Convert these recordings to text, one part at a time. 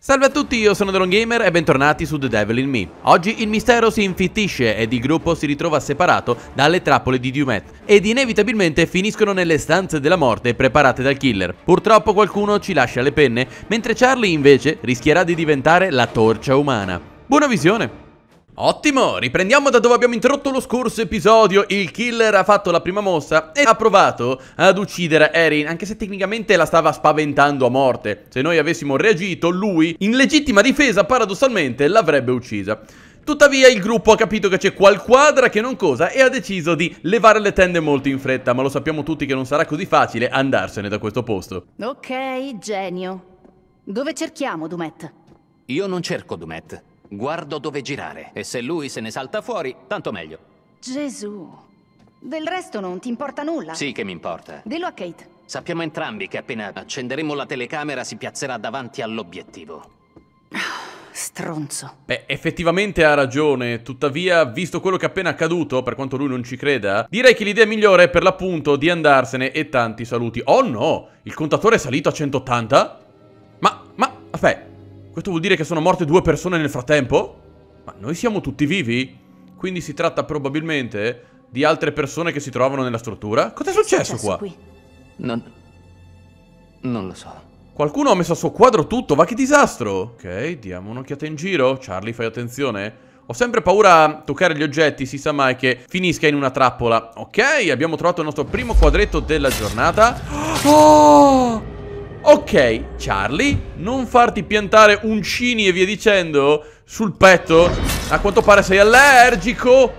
Salve a tutti, io sono DronGamer e bentornati su The Devil in Me. Oggi il mistero si infittisce ed il gruppo si ritrova separato dalle trappole di Dumet ed inevitabilmente finiscono nelle stanze della morte preparate dal killer. Purtroppo qualcuno ci lascia le penne, mentre Charlie invece rischierà di diventare la torcia umana. Buona visione! Ottimo, riprendiamo da dove abbiamo interrotto lo scorso episodio Il killer ha fatto la prima mossa e ha provato ad uccidere Erin Anche se tecnicamente la stava spaventando a morte Se noi avessimo reagito, lui, in legittima difesa, paradossalmente, l'avrebbe uccisa Tuttavia il gruppo ha capito che c'è qualquadra che non cosa e ha deciso di levare le tende molto in fretta, ma lo sappiamo tutti che non sarà così facile andarsene da questo posto. Ok, genio. Dove cerchiamo Dumet? Io non cerco Dumet. Guardo dove girare e se lui se ne salta fuori, tanto meglio. Gesù. Del resto non ti importa nulla. Sì che mi importa. Dillo a Kate. Sappiamo entrambi che appena accenderemo la telecamera si piazzerà davanti all'obiettivo. Stronzo. Beh, effettivamente ha ragione, tuttavia, visto quello che è appena accaduto, per quanto lui non ci creda, direi che l'idea migliore è per l'appunto di andarsene e tanti saluti. Oh no, il contatore è salito a 180? Ma, ma, aspetta. Questo vuol dire che sono morte due persone nel frattempo? Ma noi siamo tutti vivi? Quindi si tratta probabilmente di altre persone che si trovano nella struttura? Cos'è successo, successo, qua? Qui? Non... non lo so. Qualcuno ha messo a suo quadro tutto, va che disastro! Ok, diamo un'occhiata in giro. Charlie, fai attenzione. Ho sempre paura a toccare gli oggetti, si sa mai che finisca in una trappola. Ok, abbiamo trovato il nostro primo quadretto della giornata. Oh! Ok, Charlie, non farti piantare uncini e via dicendo sul petto. A quanto pare sei allergico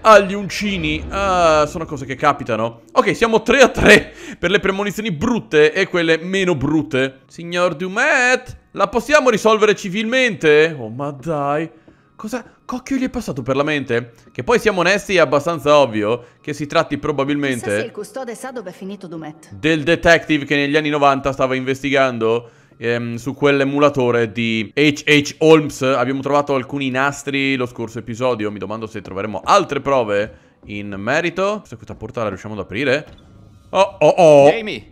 agli uncini. Ah, sono cose che capitano. Ok, siamo 3 a 3 per le premonizioni brutte e quelle meno brutte. Signor Dumet, la possiamo risolvere civilmente? Oh, ma dai. Cosa... Cocchio gli è passato per la mente? Che poi siamo onesti è abbastanza ovvio che si tratti probabilmente... se il custode sa dove è finito Dumet. Del detective che negli anni 90 stava investigando ehm, su quell'emulatore di H.H. Holmes. Abbiamo trovato alcuni nastri lo scorso episodio. Mi domando se troveremo altre prove in merito. Questa, questa porta la riusciamo ad aprire? Oh, oh, oh! Jamie,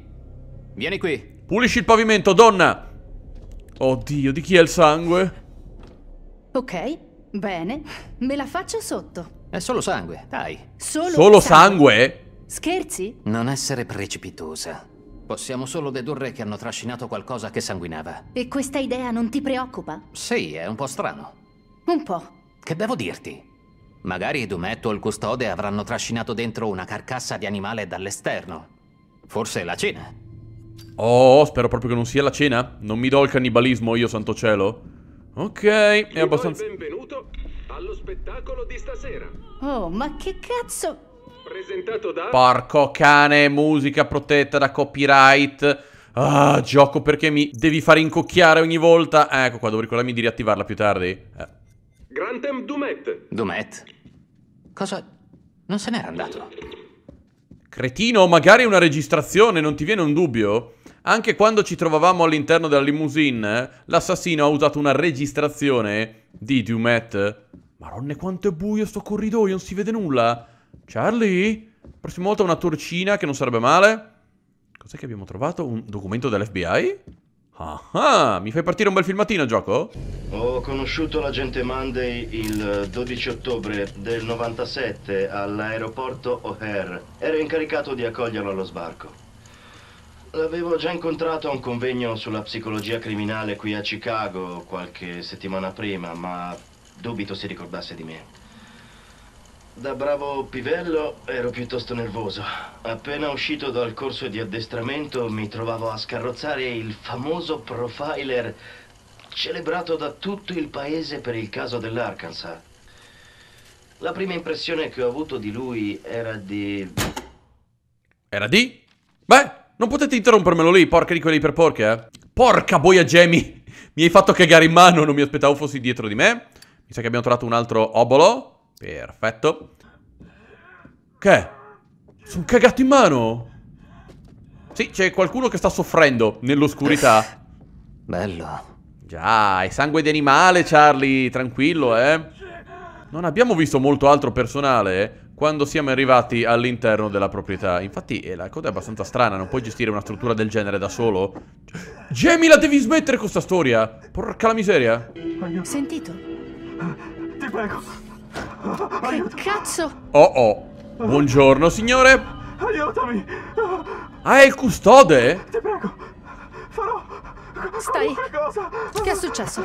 vieni qui. Pulisci il pavimento, donna! Oddio, di chi è il sangue? Ok. Bene, me la faccio sotto. È solo sangue, dai. Solo, solo sangue. sangue? Scherzi? Non essere precipitosa. Possiamo solo dedurre che hanno trascinato qualcosa che sanguinava. E questa idea non ti preoccupa? Sì, è un po' strano. Un po'. Che devo dirti? Magari Dumetto o il custode avranno trascinato dentro una carcassa di animale dall'esterno. Forse la cena. Oh, spero proprio che non sia la cena. Non mi do il cannibalismo, io santo cielo. Ok, è abbastanza... Benvenuto allo spettacolo di stasera. Oh, ma che cazzo? Presentato da... Porco cane, musica protetta da copyright. Ah, gioco perché mi devi far incocchiare ogni volta. Eh, ecco qua, devo ricordarmi di riattivarla più tardi. Eh. Grantem Dumet. Dumet? Cosa... Non se n'era andato? Cretino, magari una registrazione, non ti viene un dubbio? Anche quando ci trovavamo all'interno della limousine, l'assassino ha usato una registrazione di Dumet. Maronne quanto è buio sto corridoio, non si vede nulla. Charlie? Prossima volta una torcina che non sarebbe male. Cos'è che abbiamo trovato? Un documento dell'FBI? Ah ah, mi fai partire un bel filmatino, gioco? Ho conosciuto l'agente Monday il 12 ottobre del 97 all'aeroporto O'Hare. Ero incaricato di accoglierlo allo sbarco. L'avevo già incontrato a un convegno sulla psicologia criminale qui a Chicago qualche settimana prima, ma dubito si ricordasse di me. Da bravo pivello ero piuttosto nervoso. Appena uscito dal corso di addestramento mi trovavo a scarrozzare il famoso profiler celebrato da tutto il paese per il caso dell'Arkansas. La prima impressione che ho avuto di lui era di... Era di? Beh! Non potete interrompermelo lì, porca di quelli per iperporche, eh. Porca boia, Jamie. Mi hai fatto cagare in mano, non mi aspettavo fossi dietro di me. Mi sa che abbiamo trovato un altro obolo. Perfetto. Che? Sono cagato in mano. Sì, c'è qualcuno che sta soffrendo nell'oscurità. Bello. Già, è sangue di animale, Charlie. Tranquillo, eh. Non abbiamo visto molto altro personale. Eh quando siamo arrivati all'interno della proprietà. Infatti eh, la cosa è abbastanza strana, non puoi gestire una struttura del genere da solo. Jamie, la devi smettere con sta storia! Porca la miseria! Sentito? Ti prego! Aiuto. Che cazzo! Oh oh! Buongiorno, signore! Aiutami! Ah, è il custode? Ti prego! Farò... Stai... Cosa. Che è successo?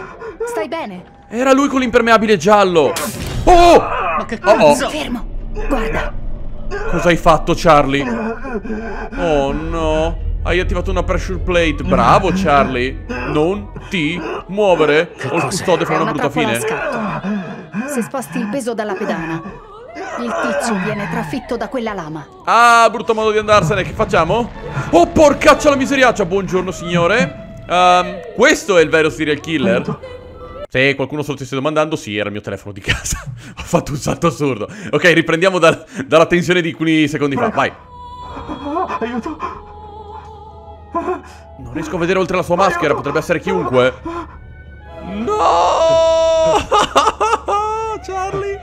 Stai bene? Era lui con l'impermeabile giallo! Oh! Ma che cazzo! Oh, oh. Fermo! Guarda. Cosa hai fatto, Charlie? Oh, no. Hai attivato una pressure plate. Bravo, Charlie. Non ti muovere. o il custode fa una brutta fine. Se sposti il peso dalla pedana, il tizio viene trafitto da quella lama. Ah, brutto modo di andarsene. Che facciamo? Oh, porcaccia la miseriaccia. Buongiorno, signore. Um, questo è il vero serial killer. Se qualcuno se lo stesse domandando, sì, era il mio telefono di casa. Ho fatto un salto assurdo. Ok, riprendiamo dal, dalla tensione di alcuni secondi fa. Vai. Aiuto. Non riesco a vedere oltre la sua maschera, potrebbe essere chiunque. No! Charlie!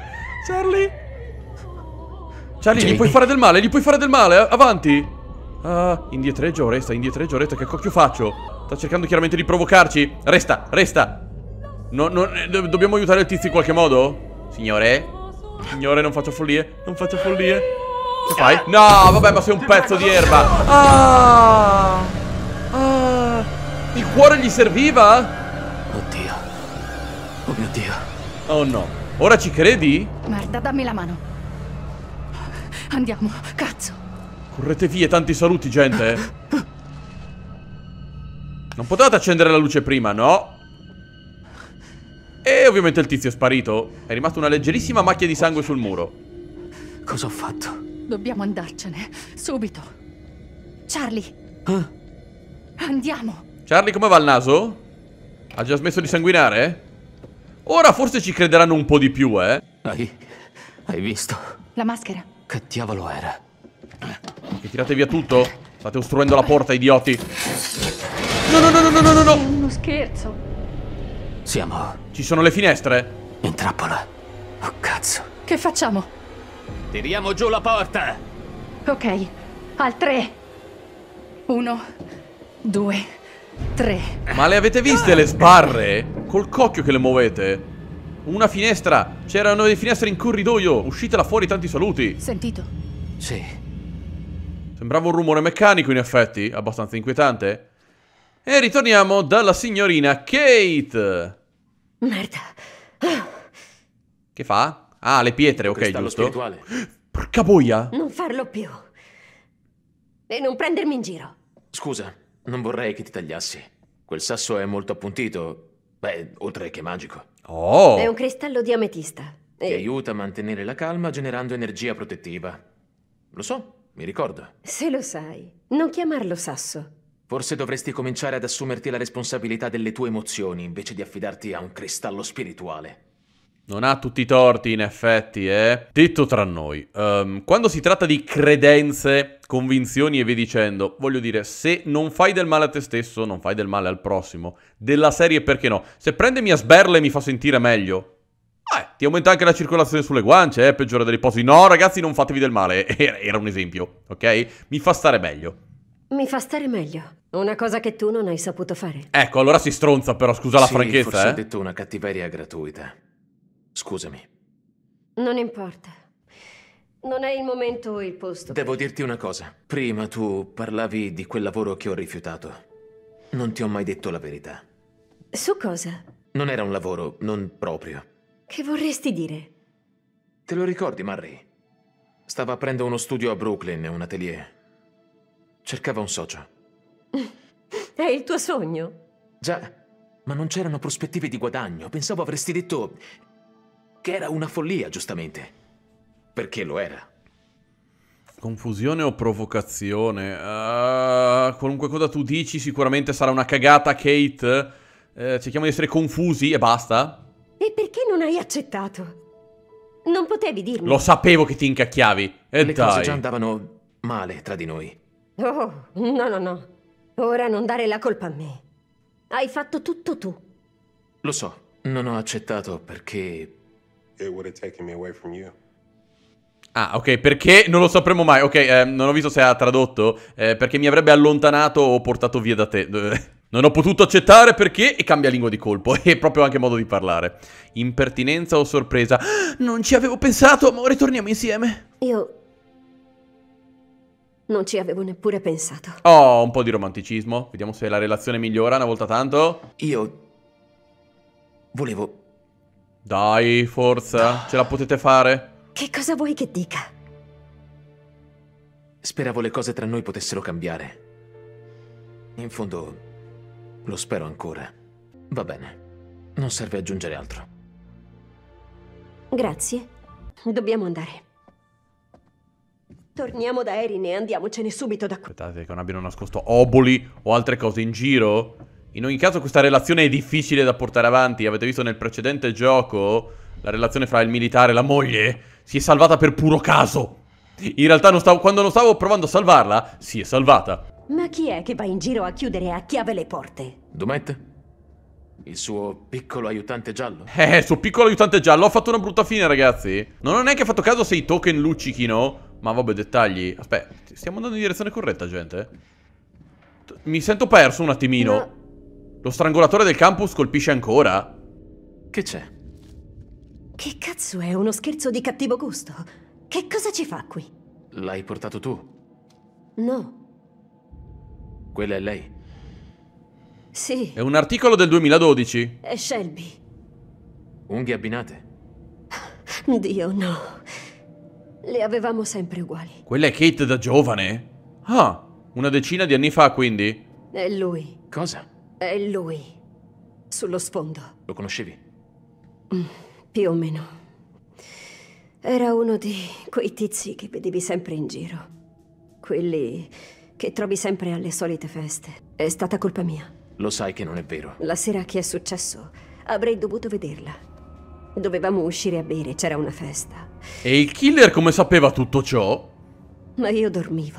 Charlie! Charlie, Jamie. gli puoi fare del male, gli puoi fare del male, avanti! Uh, indietreggio, resta, indietreggio, resta, che cocchio faccio? Sta cercando chiaramente di provocarci. Resta, resta, No, no, eh, do dobbiamo aiutare il tizio in qualche modo? Signore? Signore, non faccio follie. Non faccio follie. Che fai? Ah. No, vabbè, ma sei un pezzo di erba. Ah! Ah! Il cuore gli serviva? Oddio. Oh mio Dio. Oh no. Ora ci credi? Merda, dammi la mano. Andiamo, cazzo. Correte via, tanti saluti, gente. Non potevate accendere la luce prima, no? E ovviamente il tizio è sparito. È rimasta una leggerissima macchia di sangue sul muro. Cosa ho fatto? Dobbiamo andarcene, subito. Charlie. Eh? Andiamo. Charlie, come va il naso? Ha già smesso di sanguinare? Ora forse ci crederanno un po' di più, eh? Hai... hai visto? La maschera. Che diavolo era? Che tirate via tutto? State ostruendo la porta, idioti. No, no, no, no, no, no, no! È uno scherzo. Siamo... Ci sono le finestre? In trappola. Oh, cazzo. Che facciamo? Tiriamo giù la porta! Ok, al tre. Uno, due, tre. Ma le avete viste le sbarre? Col cocchio che le muovete? Una finestra! C'erano le finestre in corridoio! Uscitela fuori, tanti saluti! Sentito? Sì. Sembrava un rumore meccanico, in effetti. Abbastanza inquietante. E ritorniamo dalla signorina Kate. Merda. Che fa? Ah, le pietre, ok, Cristallo giusto. Spirituale. Porca boia. Non farlo più. E non prendermi in giro. Scusa, non vorrei che ti tagliassi. Quel sasso è molto appuntito. Beh, oltre che magico. Oh. È un cristallo di ametista. E... Ti aiuta a mantenere la calma generando energia protettiva. Lo so, mi ricordo. Se lo sai, non chiamarlo sasso. Forse dovresti cominciare ad assumerti la responsabilità delle tue emozioni invece di affidarti a un cristallo spirituale. Non ha tutti i torti, in effetti, eh. Detto tra noi, um, quando si tratta di credenze, convinzioni e via dicendo, voglio dire, se non fai del male a te stesso, non fai del male al prossimo. Della serie perché no? Se prendemi a sberle e mi fa sentire meglio, eh, ti aumenta anche la circolazione sulle guance, eh, peggiora delle posi. No, ragazzi, non fatevi del male. Era un esempio, ok? Mi fa stare meglio. Mi fa stare meglio. Una cosa che tu non hai saputo fare. Ecco, allora si stronza però, scusa la sì, franchezza, forse eh. ho detto una cattiveria gratuita. Scusami. Non importa. Non è il momento o il posto. Devo per... dirti una cosa. Prima tu parlavi di quel lavoro che ho rifiutato. Non ti ho mai detto la verità. Su cosa? Non era un lavoro, non proprio. Che vorresti dire? Te lo ricordi, Murray? Stava aprendo uno studio a Brooklyn, un atelier. Cercava un socio. È il tuo sogno? Già, ma non c'erano prospettive di guadagno. Pensavo avresti detto che era una follia, giustamente. Perché lo era. Confusione o provocazione? Uh, qualunque cosa tu dici sicuramente sarà una cagata, Kate. Uh, cerchiamo di essere confusi e basta. E perché non hai accettato? Non potevi dirmi. Lo sapevo che ti incacchiavi. E Le dai. Le cose già andavano male tra di noi. Oh, no, no, no. Ora non dare la colpa a me. Hai fatto tutto tu. Lo so, non ho accettato perché... It would have taken me away from you. Ah, ok, perché non lo sapremo mai. Ok, eh, non ho visto se ha tradotto. Eh, perché mi avrebbe allontanato o portato via da te. non ho potuto accettare perché... E cambia lingua di colpo. E proprio anche modo di parlare. Impertinenza o sorpresa. Non ci avevo pensato, amore, torniamo insieme. Io non ci avevo neppure pensato. Oh, un po' di romanticismo. Vediamo se la relazione migliora una volta tanto. Io... Volevo... Dai, forza. Ce la potete fare. Che cosa vuoi che dica? Speravo le cose tra noi potessero cambiare. In fondo... Lo spero ancora. Va bene. Non serve aggiungere altro. Grazie. Dobbiamo andare. Torniamo da Erin e andiamocene subito da qui. Aspettate che non abbiano nascosto oboli o altre cose in giro. In ogni caso questa relazione è difficile da portare avanti. Avete visto nel precedente gioco la relazione fra il militare e la moglie si è salvata per puro caso. In realtà non stavo, quando non stavo provando a salvarla, si è salvata. Ma chi è che va in giro a chiudere a chiave le porte? Dumet? Il suo piccolo aiutante giallo? Eh, il suo piccolo aiutante giallo ha fatto una brutta fine, ragazzi. Non ho neanche fatto caso se i token luccichino ma vabbè, dettagli. Aspetta, stiamo andando in direzione corretta, gente? Eh? Mi sento perso un attimino. No. Lo strangolatore del campus colpisce ancora? Che c'è? Che cazzo è uno scherzo di cattivo gusto? Che cosa ci fa qui? L'hai portato tu? No. Quella è lei? Sì. È un articolo del 2012. È Shelby. Unghie abbinate? Dio no. Le avevamo sempre uguali. Quella è Kate da giovane? Ah, una decina di anni fa, quindi. È lui. Cosa? È lui. Sullo sfondo. Lo conoscevi? Mm, più o meno. Era uno di quei tizi che vedevi sempre in giro. Quelli che trovi sempre alle solite feste. È stata colpa mia. Lo sai che non è vero. La sera che è successo, avrei dovuto vederla. Dovevamo uscire a bere, c'era una festa. E il killer come sapeva tutto ciò? Ma io dormivo.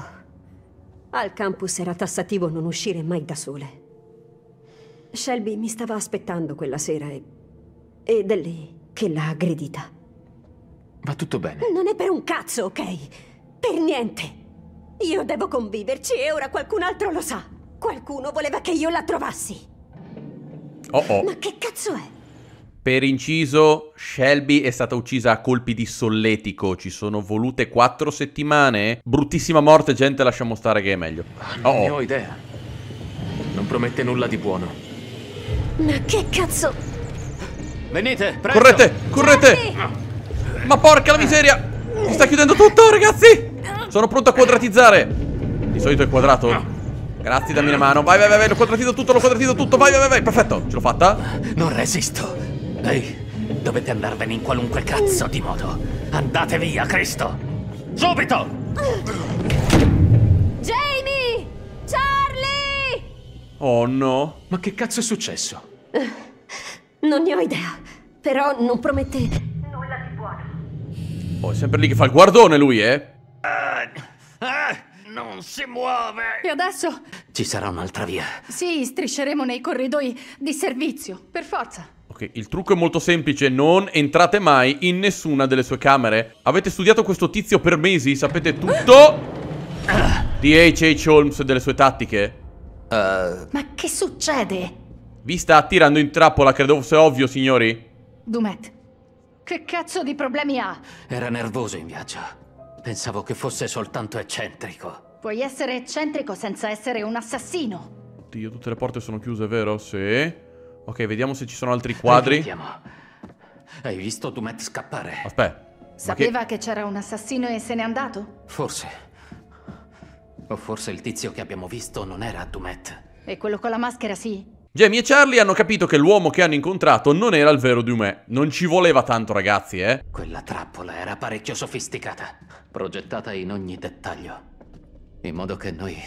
Al campus era tassativo non uscire mai da sole. Shelby mi stava aspettando quella sera e... Ed è lei che l'ha aggredita. Va tutto bene. Non è per un cazzo, ok? Per niente. Io devo conviverci e ora qualcun altro lo sa. Qualcuno voleva che io la trovassi. Oh oh. Ma che cazzo è? Per inciso, Shelby è stata uccisa a colpi di solletico, ci sono volute quattro settimane. Bruttissima morte, gente, lasciamo stare che è meglio. Non oh. ne ho idea. Non promette nulla di buono. Ma che cazzo? Venite, presto. Correte, correte! Ah. Ma porca la miseria! Si sta chiudendo tutto, ragazzi! Sono pronto a quadratizzare! Di solito è quadrato. Ah. Grazie, dammi una mano. Vai, vai, vai, vai, l'ho quadratizzato tutto, l'ho quadratizzato tutto, vai, vai, vai, perfetto. Ce l'ho fatta? Non resisto. Ehi, dovete andarvene in qualunque cazzo di modo. Andate via, Cristo! Subito! Jamie! Charlie! Oh no, ma che cazzo è successo? Non ne ho idea, però non promette nulla di buono. Oh, è sempre lì che fa il guardone lui, eh? Uh, uh, non si muove! E adesso? Ci sarà un'altra via. Sì, strisceremo nei corridoi di servizio, per forza. Ok, il trucco è molto semplice, non entrate mai in nessuna delle sue camere. Avete studiato questo tizio per mesi, sapete tutto di H.H. Holmes e delle sue tattiche. Uh... Ma che succede? Vi sta tirando in trappola, credo fosse ovvio, signori. Dumet, che cazzo di problemi ha? Era nervoso in viaggio. Pensavo che fosse soltanto eccentrico. Puoi essere eccentrico senza essere un assassino. Oddio, tutte le porte sono chiuse, vero? Sì. Ok, vediamo se ci sono altri quadri. Riflettiamo. Hai visto Dumet scappare? Aspetta. Sapeva che, che c'era un assassino e se n'è andato? Forse. O forse il tizio che abbiamo visto non era Dumet. E quello con la maschera sì? Jamie e Charlie hanno capito che l'uomo che hanno incontrato non era il vero Dumet. Non ci voleva tanto, ragazzi, eh. Quella trappola era parecchio sofisticata, progettata in ogni dettaglio, in modo che noi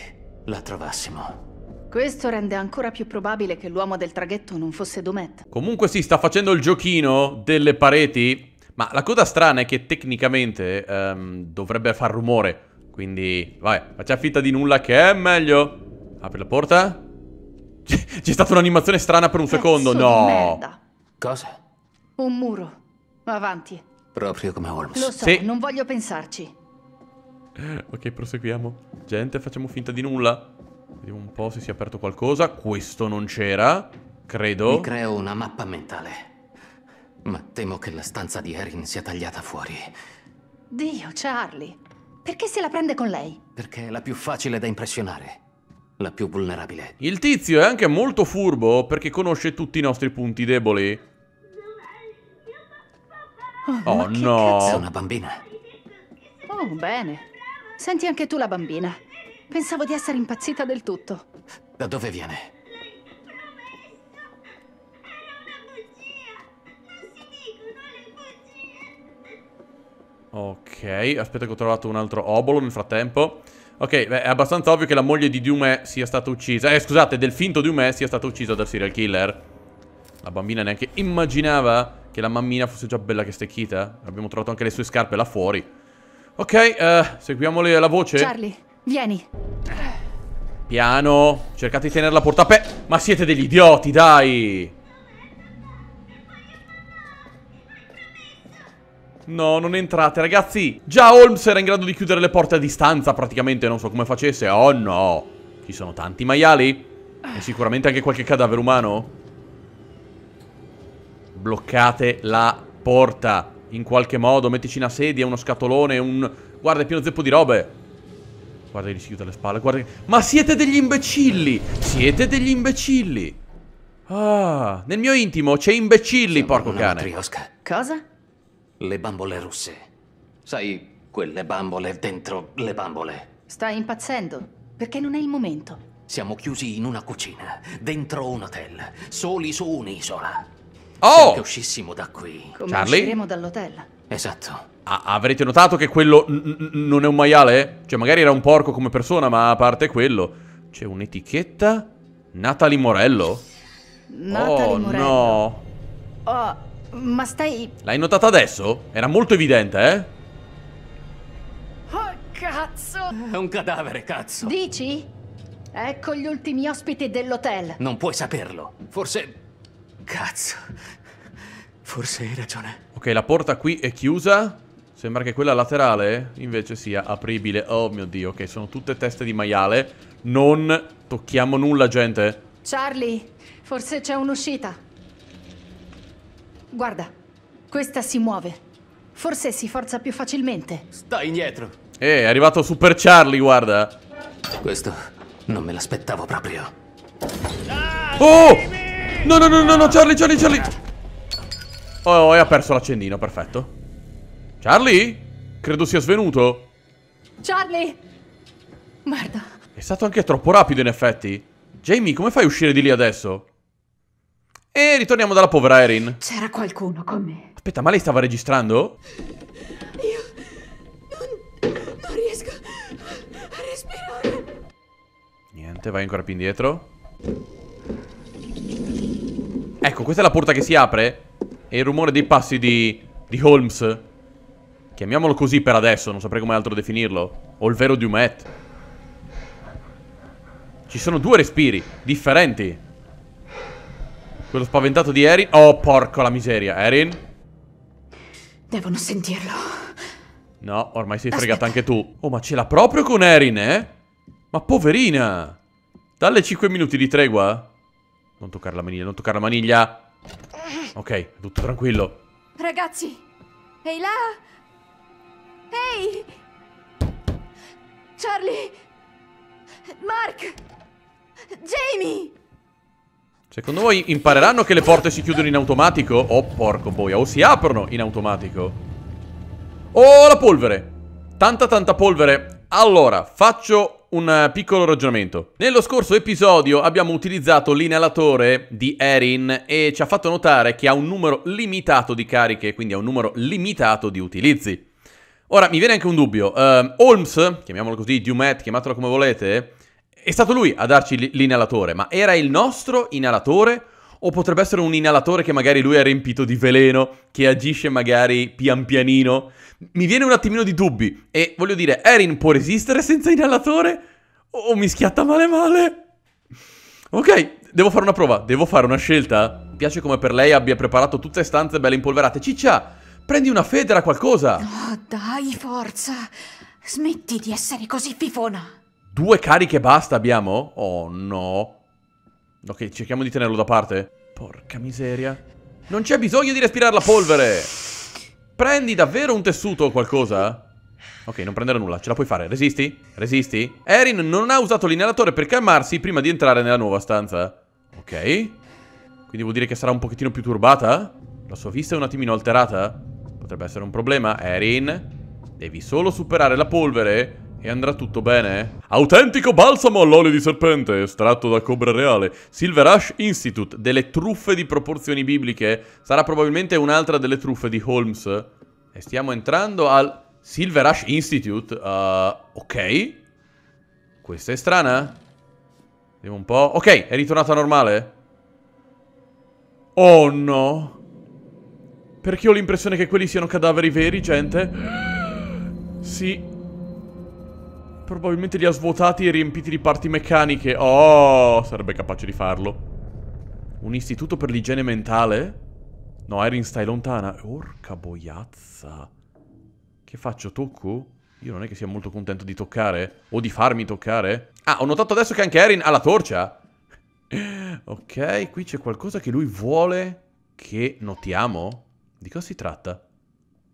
la trovassimo. Questo rende ancora più probabile che l'uomo del traghetto non fosse Domet. Comunque si sta facendo il giochino delle pareti, ma la cosa strana è che tecnicamente um, dovrebbe far rumore. Quindi, vai, facciamo finta di nulla che è meglio. Apri la porta. C'è stata un'animazione strana per un Pezzo secondo, no. Merda. Cosa? Un muro. Avanti. Proprio come Holmes. Lo so, sì. non voglio pensarci. ok, proseguiamo. Gente, facciamo finta di nulla. Vediamo un po' se si è aperto qualcosa. Questo non c'era, credo. Mi creo una mappa mentale. Ma temo che la stanza di Erin sia tagliata fuori. Dio, Charlie. Perché se la prende con lei? Perché è la più facile da impressionare. La più vulnerabile. Il tizio è anche molto furbo perché conosce tutti i nostri punti deboli. Oh, oh no. Cazzo, una bambina. Oh, bene. Senti anche tu la bambina. Pensavo di essere impazzita del tutto. Da dove viene? Ok, aspetta che ho trovato un altro obolo nel frattempo. Ok, beh, è abbastanza ovvio che la moglie di Dume sia stata uccisa. Eh, scusate, del finto Dume sia stata uccisa dal serial killer. La bambina neanche immaginava che la mammina fosse già bella che stecchita. Abbiamo trovato anche le sue scarpe là fuori. Ok, eh, seguiamo la voce. Charlie, Vieni. Piano. Cercate di tenere la porta aperta. Ma siete degli idioti, dai. No, non entrate, ragazzi. Già Holmes era in grado di chiudere le porte a distanza, praticamente. Non so come facesse. Oh, no. Ci sono tanti maiali. E sicuramente anche qualche cadavere umano. Bloccate la porta. In qualche modo. Mettici una sedia, uno scatolone, un... Guarda, è pieno zeppo di robe. Guarda, gli si chiude le spalle. Guarda. Ma siete degli imbecilli! Siete degli imbecilli! Ah, nel mio intimo c'è imbecilli, Siamo porco cane. Matriosca. Cosa? Le bambole russe. Sai, quelle bambole dentro le bambole. Stai impazzendo, perché non è il momento. Siamo chiusi in una cucina, dentro un hotel, soli su un'isola. Oh! Se uscissimo da qui... Come Charlie? usciremo dall'hotel? Esatto. Ah, avrete notato che quello non è un maiale? Cioè, magari era un porco come persona, ma a parte quello. C'è un'etichetta? Natalie Morello? Natalie oh, Morello. no. Oh, ma stai... L'hai notata adesso? Era molto evidente, eh? Oh, cazzo! È un cadavere, cazzo. Dici? Ecco gli ultimi ospiti dell'hotel. Non puoi saperlo. Forse... Cazzo. Forse hai ragione. Ok, la porta qui è chiusa. Sembra che quella laterale invece sia apribile. Oh mio Dio, ok, sono tutte teste di maiale. Non tocchiamo nulla, gente. Charlie, forse c'è un'uscita. Guarda, questa si muove. Forse si forza più facilmente. Stai indietro. Eh, è arrivato Super Charlie, guarda. Questo non me l'aspettavo proprio. Oh! No, no, no, no, no, Charlie, Charlie, Charlie. Oh, e ha perso l'accendino, perfetto. Charlie? Credo sia svenuto. Charlie! Merda. È stato anche troppo rapido, in effetti. Jamie, come fai a uscire di lì adesso? E ritorniamo dalla povera Erin. C'era qualcuno con me. Aspetta, ma lei stava registrando? Io non, non riesco a respirare. Niente, vai ancora più indietro. Ecco, questa è la porta che si apre e il rumore dei passi di, di Holmes, chiamiamolo così per adesso, non saprei come altro definirlo, o il vero Dumet. Ci sono due respiri, differenti. Quello spaventato di Erin. Oh, porco la miseria. Erin? Devono sentirlo. No, ormai sei Aspetta. fregata anche tu. Oh, ma ce l'ha proprio con Erin, eh? Ma poverina! Dalle 5 minuti di tregua? Non toccare la maniglia, non toccare la maniglia! Ok, tutto tranquillo. Ragazzi, ehi là! Ehi! Charlie! Mark! Jamie! Secondo voi impareranno che le porte si chiudono in automatico? Oh, porco boia. O si aprono in automatico. Oh, la polvere. Tanta, tanta polvere. Allora, faccio un eh, piccolo ragionamento. Nello scorso episodio abbiamo utilizzato l'inalatore di Erin e ci ha fatto notare che ha un numero limitato di cariche, quindi ha un numero limitato di utilizzi. Ora, mi viene anche un dubbio. Uh, Holmes, chiamiamolo così, Dumet, chiamatelo come volete, è stato lui a darci l'inalatore, ma era il nostro inalatore o potrebbe essere un inalatore che magari lui ha riempito di veleno, che agisce magari pian pianino. Mi viene un attimino di dubbi. E voglio dire, Erin può resistere senza inalatore? O mi schiatta male male? Ok, devo fare una prova, devo fare una scelta. Mi piace come per lei abbia preparato tutte le stanze belle impolverate. Ciccia, prendi una federa, qualcosa. Oh, dai, forza. Smetti di essere così fifona. Due cariche basta abbiamo? Oh no. Ok, cerchiamo di tenerlo da parte. Porca miseria. Non c'è bisogno di respirare la polvere! Prendi davvero un tessuto o qualcosa? Ok, non prendere nulla, ce la puoi fare. Resisti? Resisti? Erin non ha usato l'inelatore per calmarsi prima di entrare nella nuova stanza. Ok. Quindi vuol dire che sarà un pochettino più turbata? La sua vista è un attimino alterata? Potrebbe essere un problema. Erin, devi solo superare la polvere e andrà tutto bene? Autentico balsamo all'olio di serpente, estratto da cobra reale. Silver Ash Institute, delle truffe di proporzioni bibliche. Sarà probabilmente un'altra delle truffe di Holmes. E stiamo entrando al Silver Ash Institute. Uh, ok. Questa è strana. Vediamo un po'. Ok, è ritornata normale. Oh no. Perché ho l'impressione che quelli siano cadaveri veri, gente? Sì, Probabilmente li ha svuotati e riempiti di parti meccaniche. Oh, sarebbe capace di farlo. Un istituto per l'igiene mentale? No, Erin stai lontana. Orca boiazza. Che faccio, tocco? Io non è che sia molto contento di toccare. O di farmi toccare. Ah, ho notato adesso che anche Erin ha la torcia. ok, qui c'è qualcosa che lui vuole che notiamo. Di cosa si tratta?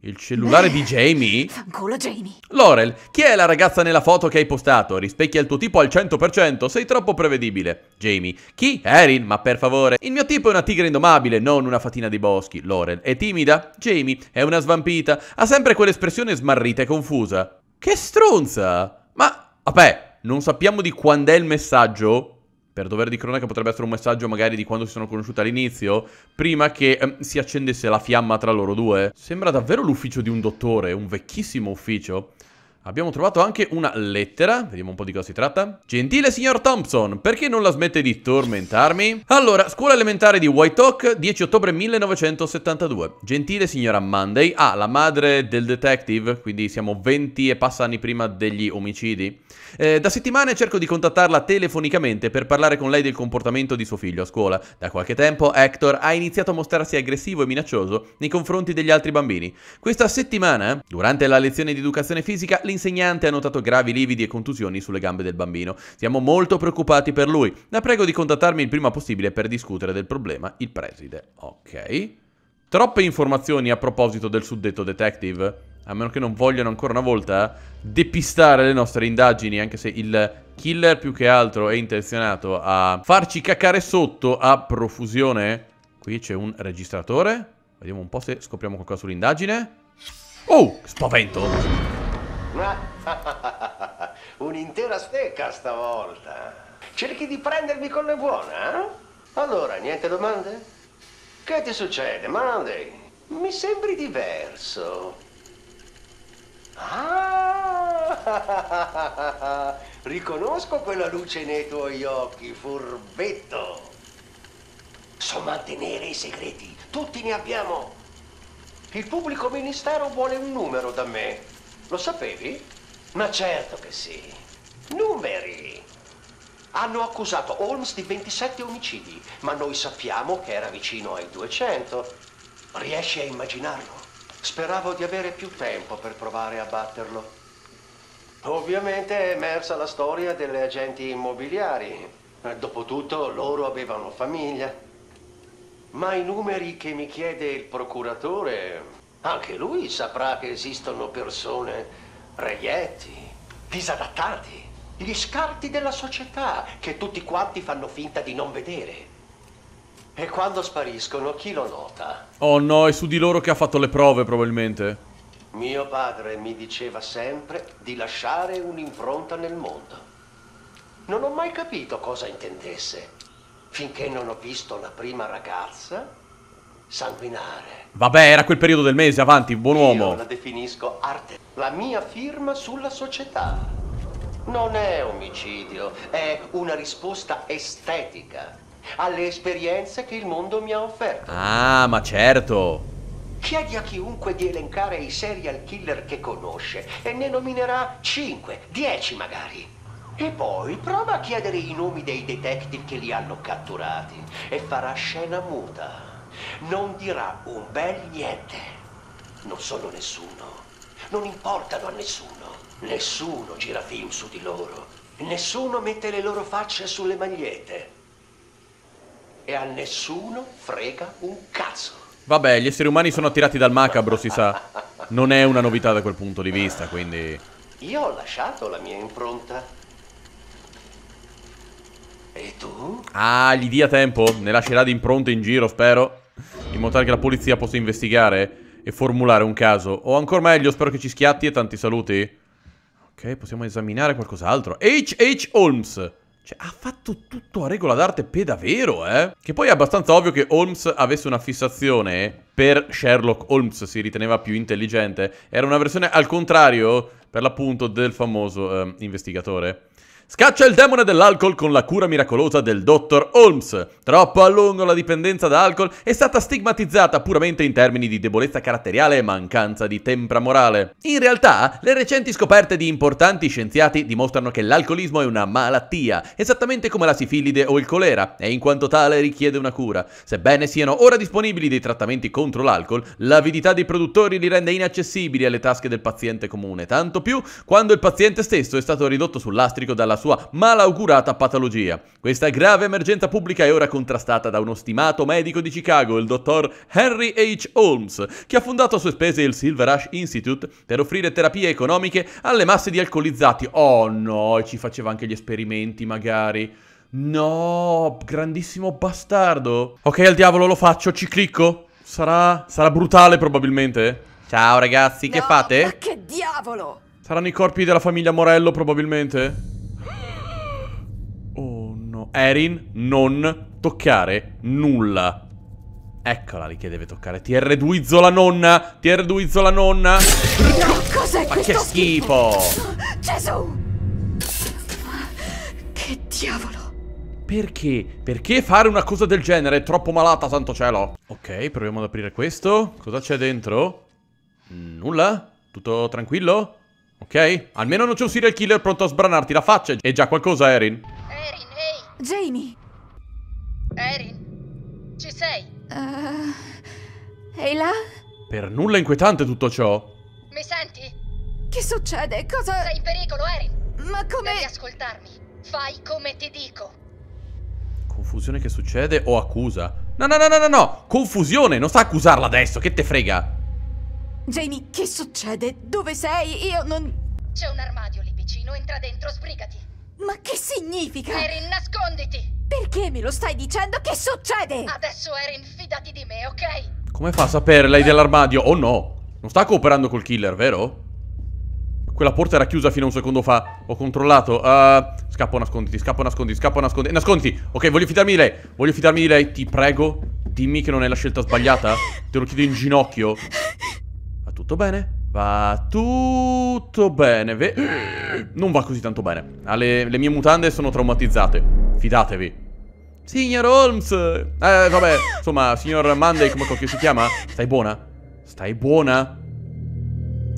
Il cellulare di Jamie? Fanculo Jamie. Laurel, chi è la ragazza nella foto che hai postato? Rispecchia il tuo tipo al 100%, sei troppo prevedibile. Jamie, chi? Erin, ma per favore. Il mio tipo è una tigre indomabile, non una fatina dei boschi. Laurel, è timida? Jamie, è una svampita. Ha sempre quell'espressione smarrita e confusa. Che stronza! Ma, vabbè, non sappiamo di quando è il messaggio? per dovere di cronaca potrebbe essere un messaggio magari di quando si sono conosciute all'inizio, prima che ehm, si accendesse la fiamma tra loro due. Sembra davvero l'ufficio di un dottore, un vecchissimo ufficio. Abbiamo trovato anche una lettera, vediamo un po' di cosa si tratta. Gentile signor Thompson, perché non la smette di tormentarmi? Allora, scuola elementare di White Oak, 10 ottobre 1972. Gentile signora Monday, ah, la madre del detective, quindi siamo 20 e passa anni prima degli omicidi. Eh, da settimane cerco di contattarla telefonicamente per parlare con lei del comportamento di suo figlio a scuola. Da qualche tempo Hector ha iniziato a mostrarsi aggressivo e minaccioso nei confronti degli altri bambini. Questa settimana, durante la lezione di educazione fisica, L'insegnante ha notato gravi lividi e contusioni sulle gambe del bambino. Siamo molto preoccupati per lui. La prego di contattarmi il prima possibile per discutere del problema il preside. Ok. Troppe informazioni a proposito del suddetto detective. A meno che non vogliano ancora una volta depistare le nostre indagini, anche se il killer più che altro è intenzionato a farci caccare sotto a profusione. Qui c'è un registratore. Vediamo un po' se scopriamo qualcosa sull'indagine. Oh, spavento! Ma un'intera stecca stavolta. Cerchi di prendermi con le buone, eh? Allora, niente domande? Che ti succede, Monday? Mi sembri diverso. Ah! Riconosco quella luce nei tuoi occhi, furbetto. So mantenere i segreti, tutti ne abbiamo. Il pubblico ministero vuole un numero da me. Lo sapevi? Ma certo che sì. Numeri. Hanno accusato Holmes di 27 omicidi, ma noi sappiamo che era vicino ai 200. Riesci a immaginarlo? Speravo di avere più tempo per provare a batterlo. Ovviamente è emersa la storia delle agenti immobiliari. Dopotutto loro avevano famiglia. Ma i numeri che mi chiede il procuratore anche lui saprà che esistono persone reietti, disadattati, gli scarti della società che tutti quanti fanno finta di non vedere. E quando spariscono, chi lo nota? Oh no, è su di loro che ha fatto le prove, probabilmente. Mio padre mi diceva sempre di lasciare un'impronta nel mondo. Non ho mai capito cosa intendesse, finché non ho visto la prima ragazza sanguinare. Vabbè, era quel periodo del mese, avanti, buon uomo. Io la definisco arte. La mia firma sulla società. Non è omicidio, è una risposta estetica alle esperienze che il mondo mi ha offerto. Ah, ma certo. Chiedi a chiunque di elencare i serial killer che conosce e ne nominerà 5, 10 magari. E poi prova a chiedere i nomi dei detective che li hanno catturati e farà scena muta. Non dirà un bel niente. Non sono nessuno. Non importano a nessuno. Nessuno gira film su di loro. Nessuno mette le loro facce sulle magliette. E a nessuno frega un cazzo. Vabbè, gli esseri umani sono attirati dal macabro, si sa. Non è una novità da quel punto di vista, quindi... Io ho lasciato la mia impronta. E tu? Ah, gli dia tempo. Ne lascerà di impronte in giro, spero in modo tale che la polizia possa investigare e formulare un caso. O ancora meglio, spero che ci schiatti e tanti saluti. Ok, possiamo esaminare qualcos'altro. H.H. Holmes. Cioè, ha fatto tutto a regola d'arte per davvero, eh? Che poi è abbastanza ovvio che Holmes avesse una fissazione per Sherlock Holmes, si riteneva più intelligente. Era una versione al contrario, per l'appunto, del famoso eh, investigatore. Scaccia il demone dell'alcol con la cura miracolosa del dottor Holmes. Troppo a lungo la dipendenza da alcol è stata stigmatizzata puramente in termini di debolezza caratteriale e mancanza di tempra morale. In realtà, le recenti scoperte di importanti scienziati dimostrano che l'alcolismo è una malattia, esattamente come la sifilide o il colera, e in quanto tale richiede una cura. Sebbene siano ora disponibili dei trattamenti contro l'alcol, l'avidità dei produttori li rende inaccessibili alle tasche del paziente comune, tanto più quando il paziente stesso è stato ridotto sul lastrico dalla alla sua malaugurata patologia. Questa grave emergenza pubblica è ora contrastata da uno stimato medico di Chicago, il dottor Henry H. Holmes, che ha fondato a sue spese il Silver Ash Institute per offrire terapie economiche alle masse di alcolizzati. Oh no, e ci faceva anche gli esperimenti magari. No, grandissimo bastardo. Ok, al diavolo lo faccio, ci clicco. Sarà, sarà brutale probabilmente. Ciao ragazzi, no, che fate? Ma che diavolo! Saranno i corpi della famiglia Morello probabilmente? Erin, non toccare nulla. Eccola lì che deve toccare. Ti 2 la nonna! Ti 2 la nonna! No, cos'è Ma che schifo! Gesù! Che diavolo! Perché? Perché fare una cosa del genere? È troppo malata, santo cielo! Ok, proviamo ad aprire questo. Cosa c'è dentro? Nulla? Tutto tranquillo? Ok? Almeno non c'è un serial killer pronto a sbranarti la faccia. È già qualcosa, Erin. Jamie! Erin, ci sei? Uh, ehi là? Per nulla inquietante tutto ciò. Mi senti? Che succede? Cosa... Sei in pericolo, Erin. Ma come... Devi ascoltarmi. Fai come ti dico. Confusione che succede o accusa? No, no, no, no, no, no. Confusione, non sta accusarla adesso, che te frega. Jamie, che succede? Dove sei? Io non... C'è un armadio lì vicino, entra dentro, sbrigati. Ma che significa? Erin, nasconditi! Perché me lo stai dicendo? Che succede? Adesso Erin, fidati di me, ok? Come fa a sapere lei dell'armadio? Oh no! Non sta cooperando col killer, vero? Quella porta era chiusa fino a un secondo fa Ho controllato uh, Scappo, nasconditi, scappo, nasconditi, scappo, nasconditi Nasconditi Ok, voglio fidarmi di lei Voglio fidarmi di lei Ti prego Dimmi che non è la scelta sbagliata Te lo chiedo in ginocchio Va tutto bene? Va tutto bene. Ve non va così tanto bene. Ale, ah, le mie mutande sono traumatizzate. Fidatevi. Signor Holmes! Eh, vabbè, insomma, signor Monday, come cacchio si chiama? Stai buona? Stai buona?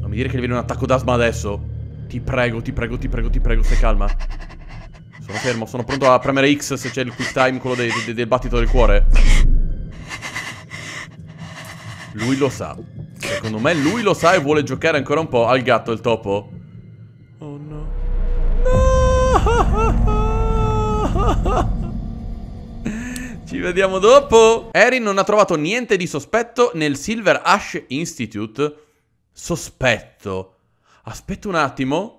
Non mi dire che gli viene un attacco d'asma adesso. Ti prego, ti prego, ti prego, ti prego, stai calma. Sono fermo, sono pronto a premere X se c'è il quick time, quello de de del battito del cuore. Lui lo sa. Secondo me lui lo sa e vuole giocare ancora un po' al gatto e al topo. Oh no. No! Ci vediamo dopo. Erin non ha trovato niente di sospetto nel Silver Ash Institute. Sospetto. Aspetta un attimo.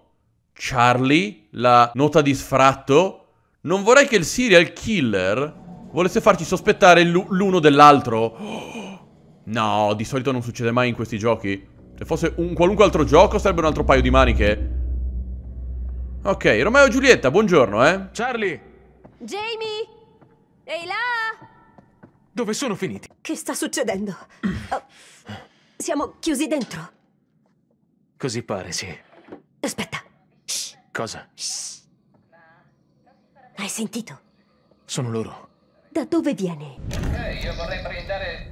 Charlie, la nota di sfratto. Non vorrei che il serial killer volesse farci sospettare l'uno dell'altro. Oh! No, di solito non succede mai in questi giochi. Se fosse un qualunque altro gioco sarebbe un altro paio di maniche. Ok, Romeo e Giulietta, buongiorno, eh. Charlie! Jamie! Ehi là! Dove sono finiti? Che sta succedendo? Oh, siamo chiusi dentro. Così pare, sì. Aspetta. Shh. Cosa? Shh. Hai sentito? Sono loro. Da dove viene? Eh, io vorrei prendere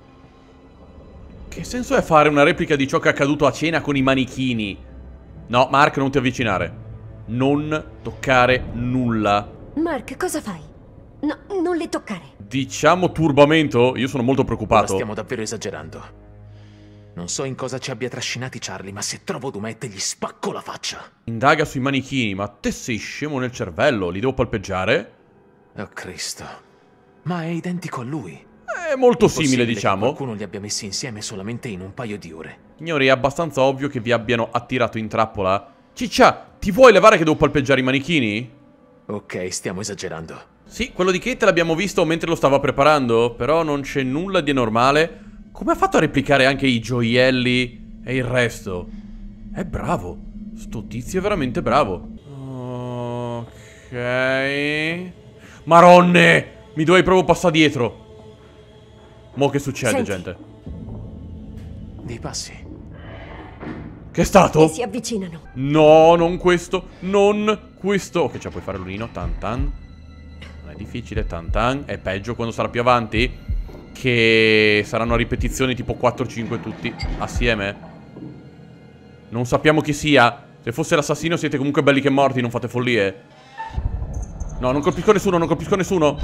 Che senso è fare una replica di ciò che è accaduto a cena con i manichini? No, Mark, non ti avvicinare. Non toccare nulla. Mark, cosa fai? No, non le toccare. Diciamo turbamento? Io sono molto preoccupato. Ora stiamo davvero esagerando. Non so in cosa ci abbia trascinati Charlie, ma se trovo Dumette gli spacco la faccia. Indaga sui manichini, ma te sei scemo nel cervello, li devo palpeggiare? Oh Cristo, ma è identico a lui. È molto simile, diciamo. qualcuno li abbia messi insieme solamente in un paio di ore. Signori, è abbastanza ovvio che vi abbiano attirato in trappola. Ciccia, ti vuoi levare che devo palpeggiare i manichini? Ok, stiamo esagerando. Sì, quello di Kate l'abbiamo visto mentre lo stava preparando, però non c'è nulla di normale. Come ha fatto a replicare anche i gioielli e il resto? È bravo. Sto tizio è veramente bravo. Ok... Maronne! Mi dovevi proprio passare dietro. Mo che succede, Senti. gente? Dei passi. Che è stato? E si avvicinano. No, non questo. Non questo. Ok, ce la puoi fare l'unino. Tan tan. Non è difficile. Tan tan. È peggio quando sarà più avanti. Che saranno ripetizioni tipo 4-5 tutti assieme. Non sappiamo chi sia. Se fosse l'assassino siete comunque belli che morti, non fate follie. No, non colpisco nessuno, non colpisco nessuno.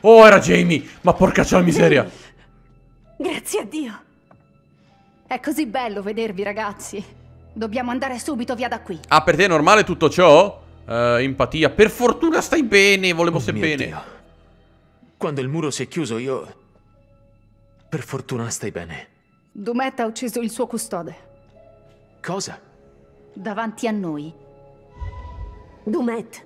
Oh, era Jamie. Ma porca c'è la miseria. Grazie a Dio. È così bello vedervi, ragazzi. Dobbiamo andare subito via da qui. Ah, per te è normale tutto ciò? Uh, empatia. Per fortuna stai bene, volevo oh se bene. Dio. Quando il muro si è chiuso io... Per fortuna stai bene. Dumet ha ucciso il suo custode. Cosa? Davanti a noi. Dumet.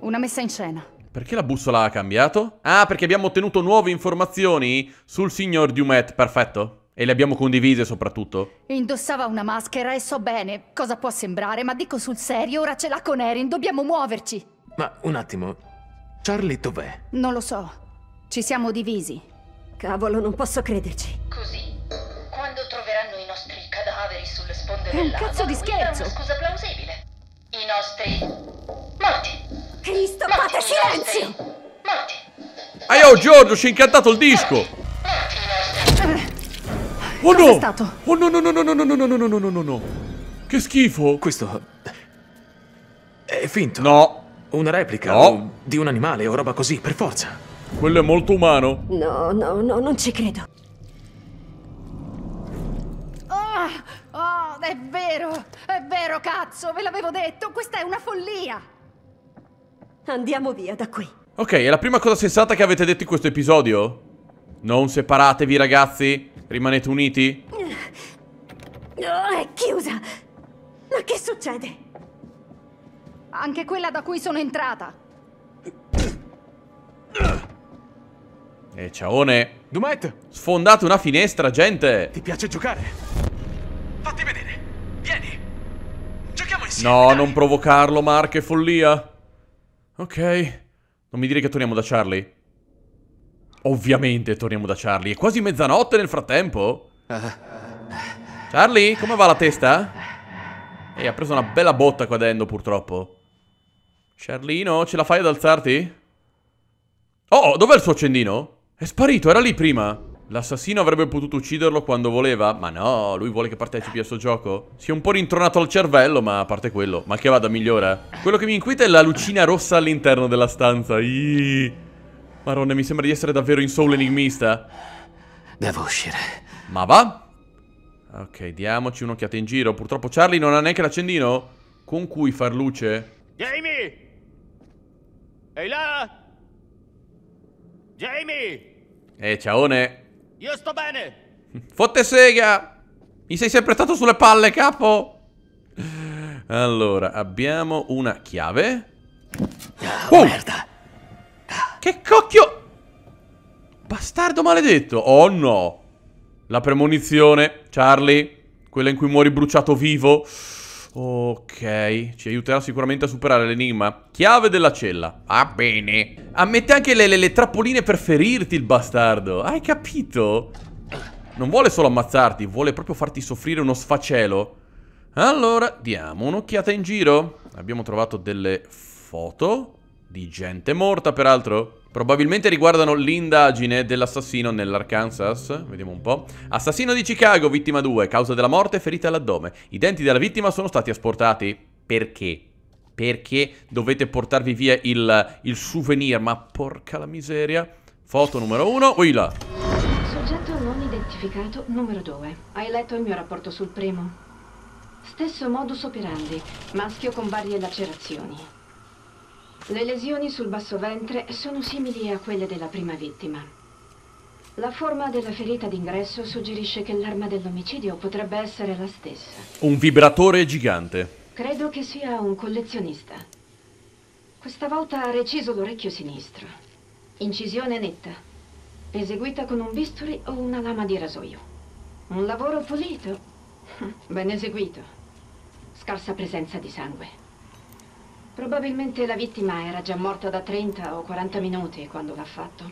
Una messa in scena. Perché la bussola ha cambiato? Ah, perché abbiamo ottenuto nuove informazioni sul signor Dumet, perfetto. E le abbiamo condivise soprattutto. Indossava una maschera e so bene cosa può sembrare, ma dico sul serio, ora ce l'ha con Erin, dobbiamo muoverci. Ma un attimo, Charlie dov'è? Non lo so, ci siamo divisi. Cavolo, non posso crederci. Così, quando troveranno i nostri cadaveri sulle sponde del lago... È un cazzo di scherzo! una scusa plausibile. I nostri... morti. Cristo, fate silenzio! Ah, io, Giorgio, ci ha incantato il disco! Oh no! Oh no no no no no no no no no no no no no! Che schifo! Questo... è finto. No! Una replica no. di un animale o roba così, per forza. Quello è molto umano. No, no, no, non ci credo. Oh, oh, è vero, è vero, cazzo, ve l'avevo detto, questa è una follia. Andiamo via da qui. Ok, è la prima cosa sensata che avete detto in questo episodio? Non separatevi, ragazzi. Rimanete uniti. Eh, oh, è chiusa. Ma che succede? Anche quella da cui sono entrata. E eh, ciaone. Dumet! Sfondate una finestra, gente! Ti piace giocare? Fatti vedere. Vieni. Giochiamo insieme. No, dai. non provocarlo, Mark, è follia. Ok. Non mi dire che torniamo da Charlie. Ovviamente torniamo da Charlie. È quasi mezzanotte nel frattempo. Charlie, come va la testa? Ehi, ha preso una bella botta qua dentro, purtroppo. Charlino, ce la fai ad alzarti? Oh, oh dov'è il suo accendino? È sparito, era lì prima. L'assassino avrebbe potuto ucciderlo quando voleva? Ma no, lui vuole che partecipi a suo gioco? Si è un po' rintronato al cervello, ma a parte quello. Ma che vada, migliora. Quello che mi inquieta è la lucina rossa all'interno della stanza. Iii. Marone, mi sembra di essere davvero in soul enigmista. Devo uscire. Ma va? Ok, diamoci un'occhiata in giro. Purtroppo Charlie non ha neanche l'accendino con cui far luce. Jamie! Ehi là! Jamie! Eh, ciaone! Io sto bene. Fotte sega. Ah. Mi sei sempre stato sulle palle, capo. Allora, abbiamo una chiave. Oh, wow. merda. Che cocchio. Bastardo maledetto. Oh no. La premonizione, Charlie. Quella in cui muori bruciato vivo. Ok, ci aiuterà sicuramente a superare l'enigma. Chiave della cella. Va bene. Ammette ah, anche le, le, le trappoline per ferirti il bastardo. Hai capito? Non vuole solo ammazzarti, vuole proprio farti soffrire uno sfacelo. Allora, diamo un'occhiata in giro. Abbiamo trovato delle foto di gente morta, peraltro. Probabilmente riguardano l'indagine dell'assassino nell'Arkansas. Vediamo un po'. Assassino di Chicago, vittima 2. Causa della morte, ferita all'addome. I denti della vittima sono stati asportati. Perché? Perché dovete portarvi via il, il souvenir? Ma porca la miseria. Foto numero 1. Uila. Soggetto non identificato, numero 2. Hai letto il mio rapporto sul primo? Stesso modus operandi. Maschio con varie lacerazioni. Le lesioni sul basso ventre sono simili a quelle della prima vittima. La forma della ferita d'ingresso suggerisce che l'arma dell'omicidio potrebbe essere la stessa. Un vibratore gigante. Credo che sia un collezionista. Questa volta ha reciso l'orecchio sinistro. Incisione netta, eseguita con un bisturi o una lama di rasoio. Un lavoro pulito, ben eseguito. Scarsa presenza di sangue. Probabilmente la vittima era già morta da 30 o 40 minuti quando l'ha fatto.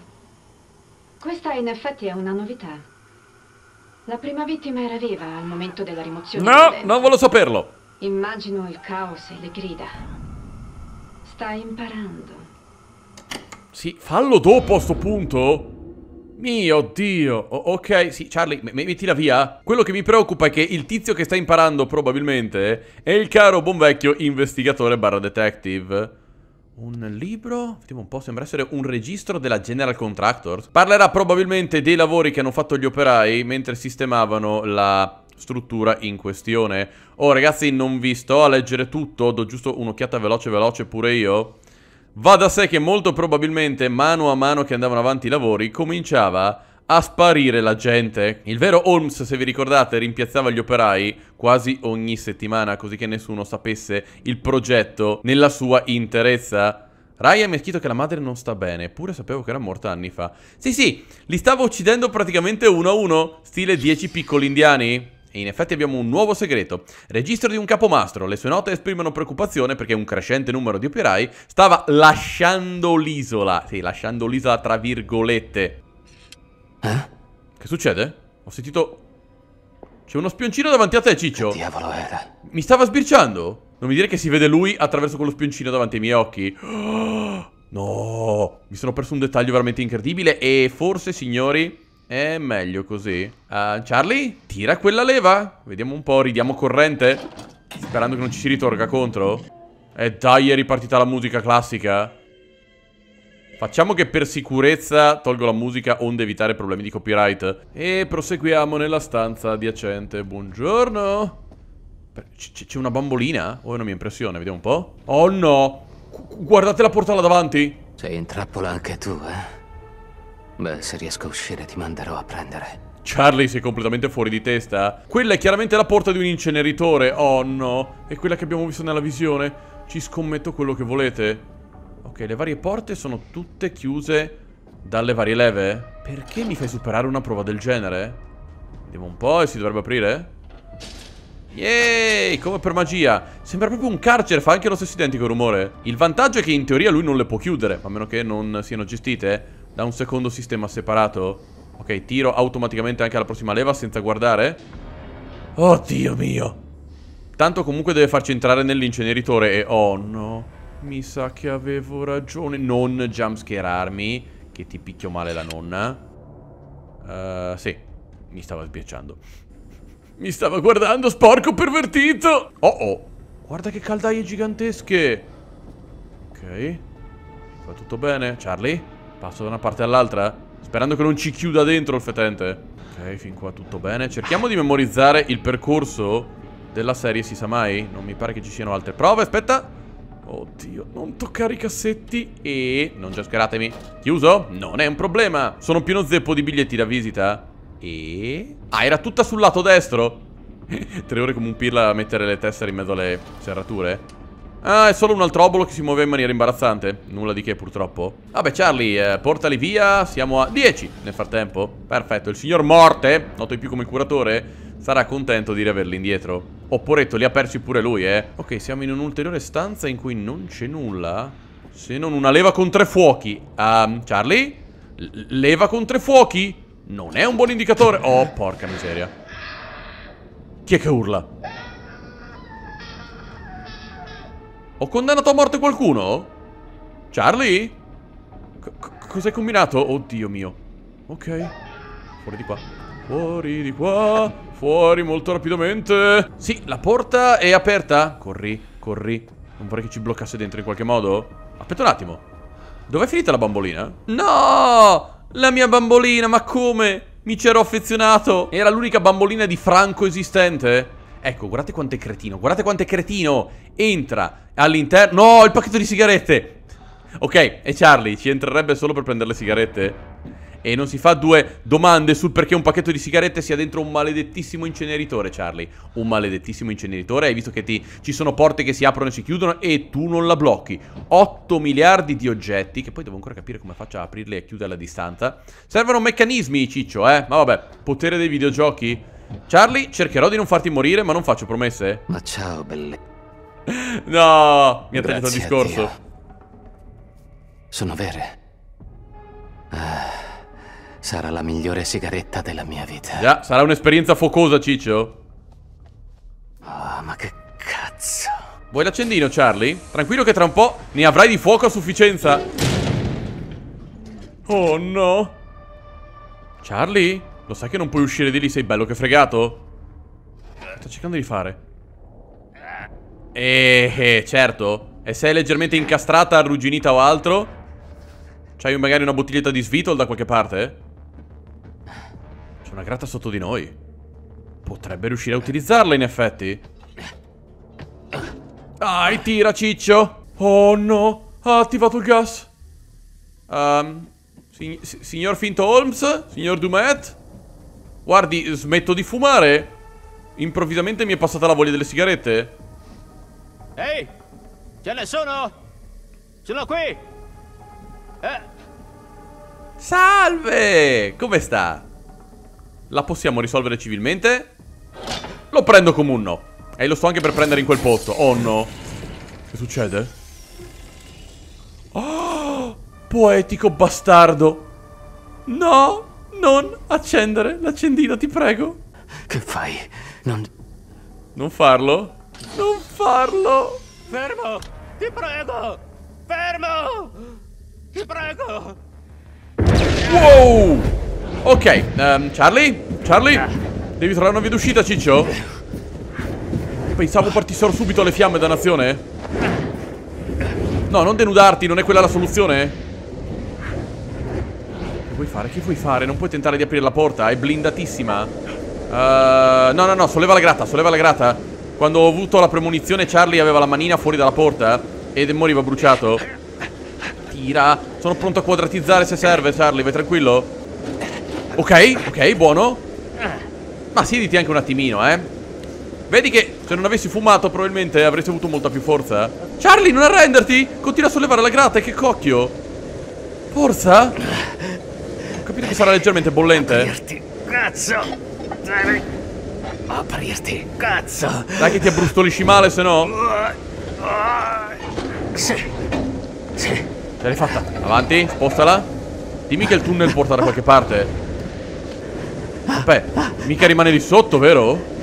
Questa in effetti è una novità. La prima vittima era viva al momento della rimozione. No, del non voglio saperlo. Immagino il caos e le grida. Sta imparando. Sì, fallo dopo a sto punto. Mio Dio. Oh, ok, sì, Charlie, mettila via. Quello che mi preoccupa è che il tizio che sta imparando probabilmente è il caro buon vecchio investigatore barra detective. Un libro? Vediamo un po', sembra essere un registro della General Contractors. Parlerà probabilmente dei lavori che hanno fatto gli operai mentre sistemavano la struttura in questione. Oh ragazzi, non vi sto a leggere tutto, do giusto un'occhiata veloce veloce pure io. Va da sé che molto probabilmente, mano a mano che andavano avanti i lavori, cominciava a sparire la gente. Il vero Holmes, se vi ricordate, rimpiazzava gli operai quasi ogni settimana, così che nessuno sapesse il progetto nella sua interezza. Ryan mi ha scritto che la madre non sta bene, eppure sapevo che era morta anni fa. Sì, sì, li stavo uccidendo praticamente uno a uno, stile 10 piccoli indiani. E in effetti abbiamo un nuovo segreto. Registro di un capomastro. Le sue note esprimono preoccupazione perché un crescente numero di operai stava lasciando l'isola. Sì, lasciando l'isola tra virgolette. Eh? Che succede? Ho sentito... C'è uno spioncino davanti a te, Ciccio. Che diavolo era? Mi stava sbirciando. Non mi dire che si vede lui attraverso quello spioncino davanti ai miei occhi. Oh, no, mi sono perso un dettaglio veramente incredibile e forse, signori, è meglio così. Uh, Charlie, tira quella leva. Vediamo un po', ridiamo corrente. Sperando che non ci si ritorga contro. E dai, è ripartita la musica classica. Facciamo che per sicurezza tolgo la musica onde evitare problemi di copyright. E proseguiamo nella stanza adiacente. Buongiorno. C'è una bambolina? O oh, è una mia impressione? Vediamo un po'. Oh no! Guardate la porta là davanti! Sei in trappola anche tu, eh? Beh, se riesco a uscire ti manderò a prendere. Charlie sei completamente fuori di testa. Quella è chiaramente la porta di un inceneritore. Oh no, è quella che abbiamo visto nella visione. Ci scommetto quello che volete. Ok, le varie porte sono tutte chiuse dalle varie leve. Perché mi fai superare una prova del genere? Vediamo un po' e si dovrebbe aprire. Yay, come per magia. Sembra proprio un carcere, fa anche lo stesso identico rumore. Il vantaggio è che in teoria lui non le può chiudere, a meno che non siano gestite da un secondo sistema separato. Ok, tiro automaticamente anche alla prossima leva senza guardare. Oddio oh, mio. Tanto comunque deve farci entrare nell'inceneritore e... Oh, no. Mi sa che avevo ragione. Non jumpscherarmi, che ti picchio male la nonna. Uh, sì, mi stava sbiacciando. Mi stava guardando, sporco pervertito! Oh oh! Guarda che caldaie gigantesche! Ok. Va tutto bene, Charlie? Passo da una parte all'altra Sperando che non ci chiuda dentro il fetente Ok, fin qua tutto bene Cerchiamo di memorizzare il percorso della serie si sa mai Non mi pare che ci siano altre prove Aspetta Oddio, non toccare i cassetti e... Non giascaratemi Chiuso? Non è un problema Sono pieno zeppo di biglietti da visita E... Ah, era tutta sul lato destro Tre ore come un pirla a mettere le tessere in mezzo alle serrature Ah, è solo un altro obolo che si muove in maniera imbarazzante. Nulla di che, purtroppo. Vabbè, Charlie, eh, portali via. Siamo a 10 nel frattempo. Perfetto. Il signor Morte, noto in più come curatore, sarà contento di riaverli indietro. Opporetto, li ha persi pure lui, eh. Ok, siamo in un'ulteriore stanza in cui non c'è nulla. Se non una leva con tre fuochi. Um, Charlie? leva con tre fuochi? Non è un buon indicatore. Oh, porca miseria. Chi è che urla? Ho condannato a morte qualcuno? Charlie? Cos'hai combinato? Oddio mio. Ok. Fuori di qua. Fuori di qua. Fuori molto rapidamente. Sì, la porta è aperta. Corri, corri. Non vorrei che ci bloccasse dentro in qualche modo. Aspetta un attimo. Dov'è finita la bambolina? No! La mia bambolina, ma come? Mi c'ero affezionato. Era l'unica bambolina di Franco esistente. Ecco, guardate quanto è cretino. Guardate quanto è cretino. Entra all'interno. No, il pacchetto di sigarette. Ok, e Charlie ci entrerebbe solo per prendere le sigarette? E non si fa due domande sul perché un pacchetto di sigarette sia dentro un maledettissimo inceneritore, Charlie. Un maledettissimo inceneritore, hai visto che ti, ci sono porte che si aprono e si chiudono e tu non la blocchi. 8 miliardi di oggetti, che poi devo ancora capire come faccio a aprirli e a chiuderli a distanza. Servono meccanismi, ciccio, eh? Ma vabbè, potere dei videogiochi? Charlie, cercherò di non farti morire, ma non faccio promesse. Eh. Ma ciao, belle. no, mi ha tagliato il discorso. Sono vere. Ah, sarà la migliore sigaretta della mia vita. Già, sarà un'esperienza focosa, Ciccio. Oh, ma che cazzo. Vuoi l'accendino, Charlie? Tranquillo che tra un po' ne avrai di fuoco a sufficienza. Oh no. Charlie? Lo sai che non puoi uscire di lì, sei bello che fregato? Sto cercando di fare. Eh, eh certo. E se leggermente incastrata, arrugginita o altro? C'hai magari una bottiglietta di svitol da qualche parte? C'è una gratta sotto di noi. Potrebbe riuscire a utilizzarla, in effetti. Dai, tira, ciccio! Oh, no! Ha attivato il gas! Um, ehm, sig signor Finto Holmes? Signor Dumet? Guardi, smetto di fumare. Improvvisamente mi è passata la voglia delle sigarette. Ehi, ce ne sono? Sono qui. Eh. Salve! Come sta? La possiamo risolvere civilmente? Lo prendo come un no. E lo sto anche per prendere in quel posto. Oh no. Che succede? Oh, poetico bastardo. No. Non accendere l'accendino, ti prego. Che fai? Non... Non farlo? Non farlo! Fermo! Ti prego! Fermo! Ti prego! Wow! Ok, um, Charlie? Charlie? Eh. Devi trovare una via d'uscita, ciccio? Pensavo partissero subito le fiamme, dannazione. Eh. No, non denudarti, non è quella la soluzione? vuoi fare? Che vuoi fare? Non puoi tentare di aprire la porta, è blindatissima. Uh, no, no, no, solleva la grata, solleva la grata. Quando ho avuto la premonizione Charlie aveva la manina fuori dalla porta ed moriva bruciato. Tira. Sono pronto a quadratizzare se serve, Charlie, vai tranquillo. Ok, ok, buono. Ma siediti anche un attimino, eh. Vedi che se non avessi fumato probabilmente avresti avuto molta più forza. Charlie, non arrenderti! Continua a sollevare la grata, che cocchio! Forza? capito che sarà leggermente bollente. Eh? Aprirti, cazzo! aprirti, cazzo! Dai che ti abbrustolisci male, se no... Sì, sì. Ce l'hai fatta. Avanti, spostala. Dimmi che il tunnel porta da qualche parte. Vabbè, mica rimane lì sotto, vero?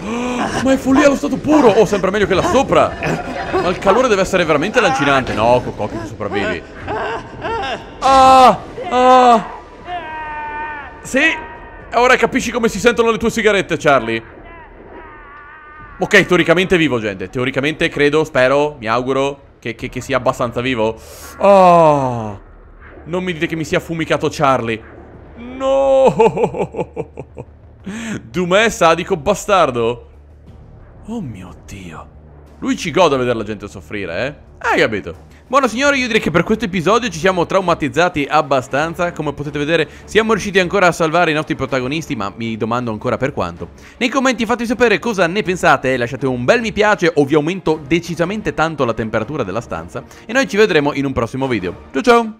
Ma è follia allo stato puro! Oh, sempre meglio che là sopra! Ma il calore deve essere veramente lancinante. No, Cococchi, che sopravvivi. Ah! Ah! Sì! Ora capisci come si sentono le tue sigarette, Charlie. Ok, teoricamente è vivo, gente. Teoricamente credo, spero, mi auguro che, che, che sia abbastanza vivo. Oh! Non mi dite che mi sia fumicato Charlie. No! Dumè sadico bastardo. Oh mio Dio. Lui ci gode a vedere la gente soffrire, eh? Ah, hai capito? Buono signori, io direi che per questo episodio ci siamo traumatizzati abbastanza, come potete vedere siamo riusciti ancora a salvare i nostri protagonisti, ma mi domando ancora per quanto. Nei commenti fatemi sapere cosa ne pensate, lasciate un bel mi piace o vi aumento decisamente tanto la temperatura della stanza e noi ci vedremo in un prossimo video. Ciao ciao!